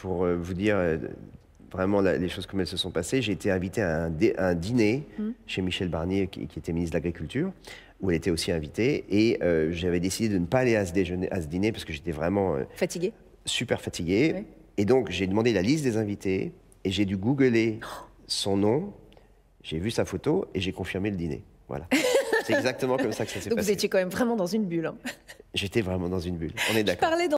pour euh, vous dire euh, vraiment les choses comme elles se sont passées, j'ai été invité à un, dîner hmm. chez Michel Barnier, qui, était ministre de l'Agriculture, où elle était aussi invitée. Et euh, j'avais décidé de ne pas aller à ce, déjeuner, à ce dîner parce que j'étais vraiment. fatigué Super fatigué. Et donc, j'ai demandé la liste des invités et j'ai dû googler son nom, j'ai vu sa photo et j'ai confirmé le dîner. Voilà. C'est exactement comme ça que ça s'est passé. Donc, vous étiez quand même vraiment dans une bulle. Hein. J'étais vraiment dans une bulle. On est d'accord.